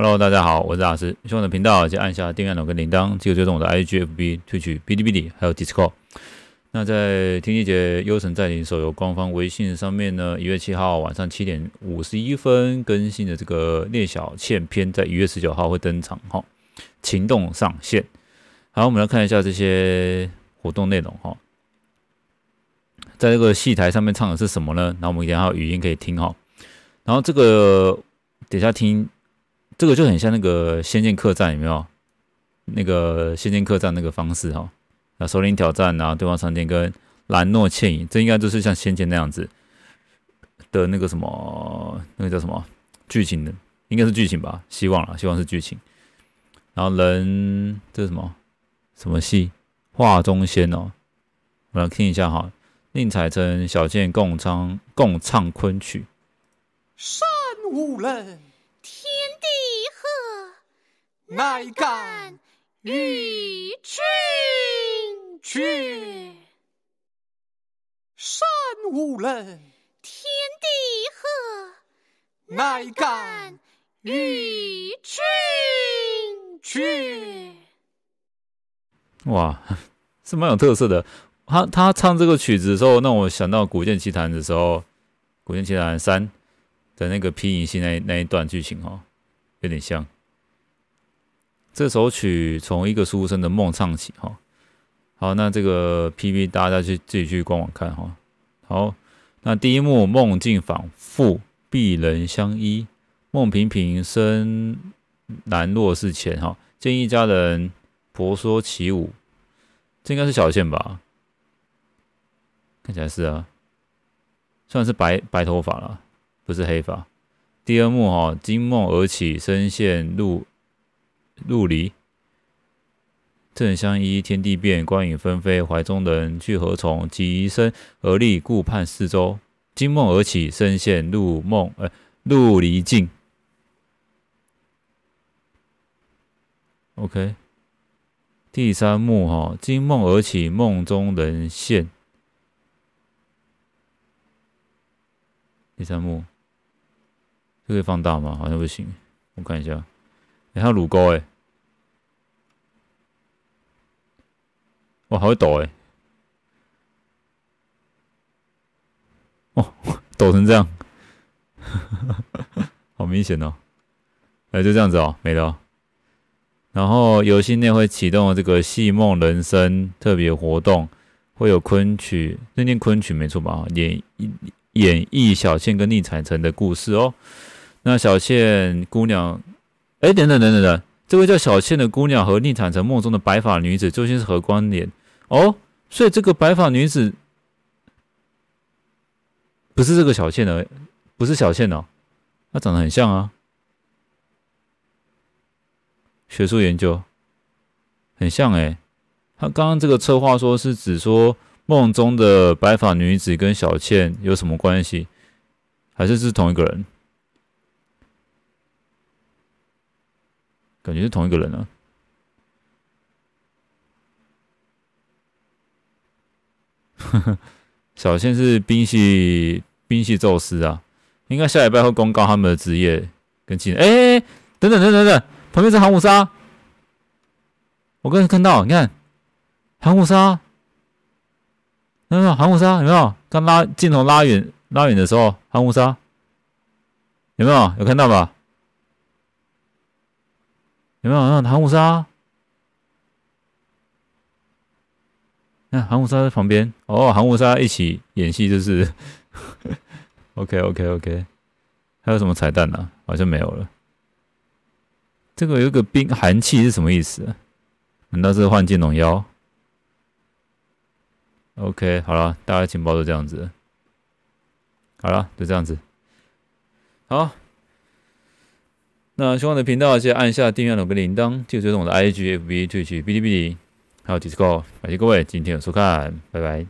Hello，大家好，我是阿石。欢我的频道就按下订阅钮跟铃铛，记得追踪我的 IGFB、推取哔哩哔哩，还有 Discord。那在《听一节《优神在临》手游官方微信上面呢，一月七号晚上七点五十一分更新的这个聂小倩篇，在一月十九号会登场哈。情动上线，好，我们来看一下这些活动内容哈。在这个戏台上面唱的是什么呢？然后我们等下语音可以听哈。然后这个等下听。这个就很像那个《仙剑客栈》，有没有？那个《仙剑客栈》那个方式哈，那首领挑战啊，对方三天跟兰诺倩影，这应该就是像《仙剑》那样子的那个什么，那个叫什么剧情的，应该是剧情吧？希望了，希望是剧情。然后人这是什么什么戏？画中仙哦，我来听一下哈，宁采臣、小贱共唱共唱昆曲，山无棱。天地合，乃敢与君绝。山无棱，天地合，乃敢与君绝。哇，是蛮有特色的。他他唱这个曲子的时候，让我想到《古剑奇谭》的时候，《古剑奇谭三》。的那个皮影戏那那一段剧情哈，有点像。这首曲从一个书生的梦唱起哈。好，那这个 p V 大家去自己去官网看哈。好，那第一幕梦境反复，璧人相依，梦频频生难落是前哈。见一家人婆娑起舞，这应该是小倩吧？看起来是啊，算是白白头发了。不是黑发。第二幕哈，惊梦而起，身陷入入离，正相依，天地变，光影纷飞，怀中人去何从？起身而立，顾盼四周，惊梦而起，身陷入梦，哎，入离境。OK，第三幕哈，惊梦而起，梦中人现。第三幕。可以放大吗？好像不行。我看一下，哎，还乳鲁钩哎，哇，好会抖哎，哦，抖成这样，好明显哦。哎，就这样子哦，没了。然后游戏内会启动这个《戏梦人生》特别活动，会有昆曲，那念昆曲没错吧？演演绎小倩跟逆采城的故事哦。那小倩姑娘，哎，等等等等等，这位叫小倩的姑娘和宁产城梦中的白发女子究竟是何关联？哦，所以这个白发女子不是这个小倩的，不是小倩哦，她长得很像啊。学术研究很像哎，他刚刚这个策划说是指说梦中的白发女子跟小倩有什么关系，还是是同一个人？感觉是同一个人啊！小仙是冰系冰系宙斯啊，应该下礼拜会公告他们的职业跟技能。哎，等等等等等，旁边是寒武沙，我刚才看到，你看寒武沙，有没有？寒武沙？有没有？刚拉镜头拉远拉远的时候，寒武沙有没有？有看到吧？没有，韩武沙，那韩武沙在旁边哦，韩武沙一起演戏就是，OK OK OK，还有什么彩蛋呢？好像没有了。这个有一个冰寒气是什么意思？难道是幻境龙妖？OK，好了，大家情报都这样子，好了，就这样子，好。那喜欢我的频道，记得按下订阅钮跟铃铛，记得追踪我的 IG、FB、Twitch、还有 Discord。感谢各位今天的收看，拜拜。